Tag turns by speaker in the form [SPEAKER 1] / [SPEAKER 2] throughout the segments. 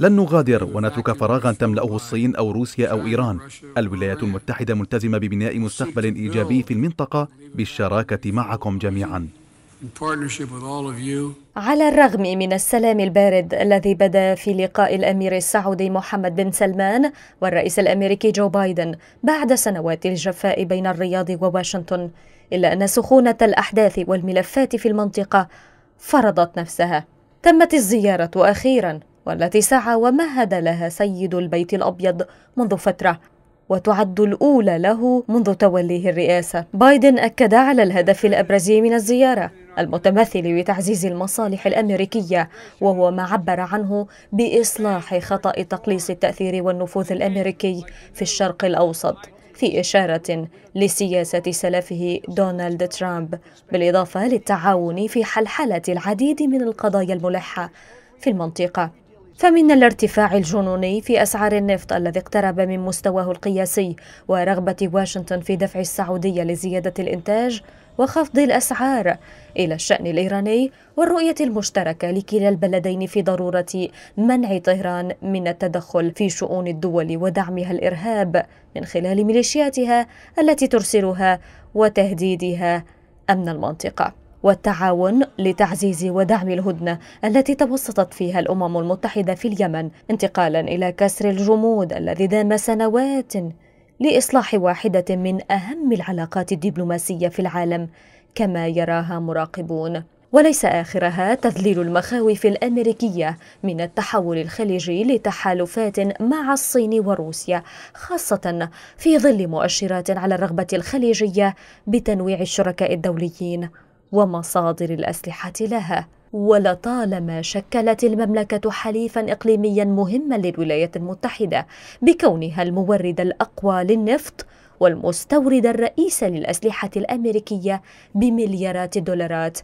[SPEAKER 1] لن نغادر ونترك فراغا تملأه الصين أو روسيا أو إيران الولايات المتحدة ملتزمة ببناء مستقبل إيجابي في المنطقة بالشراكة معكم جميعا على الرغم من السلام البارد الذي بدا في لقاء الامير السعودي محمد بن سلمان والرئيس الامريكي جو بايدن بعد سنوات الجفاء بين الرياض وواشنطن الا ان سخونه الاحداث والملفات في المنطقه فرضت نفسها تمت الزيارة أخيرا والتي سعى ومهد لها سيد البيت الأبيض منذ فترة وتعد الأولى له منذ توليه الرئاسة بايدن أكد على الهدف الأبرز من الزيارة المتمثل بتعزيز المصالح الأمريكية وهو ما عبر عنه بإصلاح خطأ تقليص التأثير والنفوذ الأمريكي في الشرق الأوسط في إشارة لسياسة سلفه دونالد ترامب بالإضافة للتعاون في حلحلة العديد من القضايا الملحة في المنطقة فمن الارتفاع الجنوني في أسعار النفط الذي اقترب من مستواه القياسي ورغبة واشنطن في دفع السعودية لزيادة الإنتاج وخفض الأسعار إلى الشأن الإيراني والرؤية المشتركة لكلا البلدين في ضرورة منع طهران من التدخل في شؤون الدول ودعمها الإرهاب من خلال ميليشياتها التي ترسلها وتهديدها أمن المنطقة والتعاون لتعزيز ودعم الهدنة التي توسطت فيها الأمم المتحدة في اليمن انتقالا إلى كسر الجمود الذي دام سنوات لإصلاح واحدة من أهم العلاقات الدبلوماسية في العالم كما يراها مراقبون وليس آخرها تذليل المخاوف الأمريكية من التحول الخليجي لتحالفات مع الصين وروسيا خاصة في ظل مؤشرات على الرغبة الخليجية بتنويع الشركاء الدوليين ومصادر الاسلحه لها ولطالما شكلت المملكة حليفا إقليميا مهما للولايات المتحدة بكونها المورد الأقوى للنفط والمستورد الرئيس للأسلحة الأمريكية بمليارات الدولارات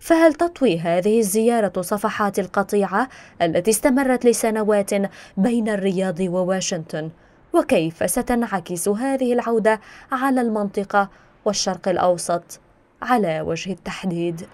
[SPEAKER 1] فهل تطوي هذه الزيارة صفحات القطيعة التي استمرت لسنوات بين الرياض وواشنطن؟ وكيف ستنعكس هذه العودة على المنطقة والشرق الأوسط؟ على وجه التحديد